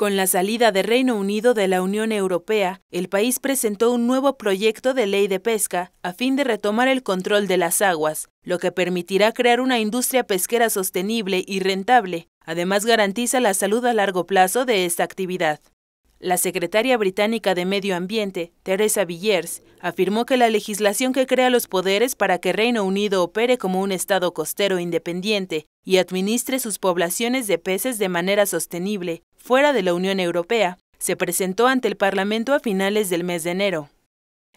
Con la salida de Reino Unido de la Unión Europea, el país presentó un nuevo proyecto de ley de pesca a fin de retomar el control de las aguas, lo que permitirá crear una industria pesquera sostenible y rentable. Además garantiza la salud a largo plazo de esta actividad. La secretaria británica de Medio Ambiente, Teresa Villiers, afirmó que la legislación que crea los poderes para que Reino Unido opere como un Estado costero independiente y administre sus poblaciones de peces de manera sostenible, fuera de la Unión Europea, se presentó ante el Parlamento a finales del mes de enero.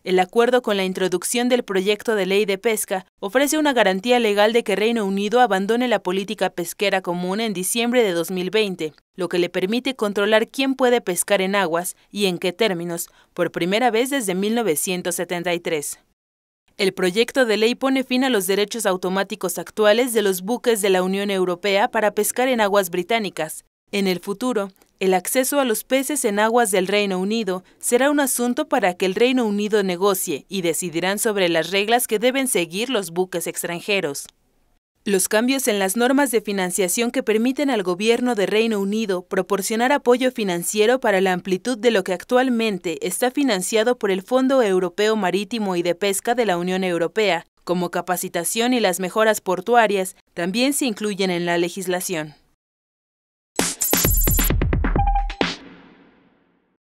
El acuerdo con la introducción del proyecto de ley de pesca ofrece una garantía legal de que Reino Unido abandone la política pesquera común en diciembre de 2020, lo que le permite controlar quién puede pescar en aguas y en qué términos, por primera vez desde 1973. El proyecto de ley pone fin a los derechos automáticos actuales de los buques de la Unión Europea para pescar en aguas británicas. En el futuro, el acceso a los peces en aguas del Reino Unido será un asunto para que el Reino Unido negocie y decidirán sobre las reglas que deben seguir los buques extranjeros. Los cambios en las normas de financiación que permiten al gobierno de Reino Unido proporcionar apoyo financiero para la amplitud de lo que actualmente está financiado por el Fondo Europeo Marítimo y de Pesca de la Unión Europea, como capacitación y las mejoras portuarias, también se incluyen en la legislación.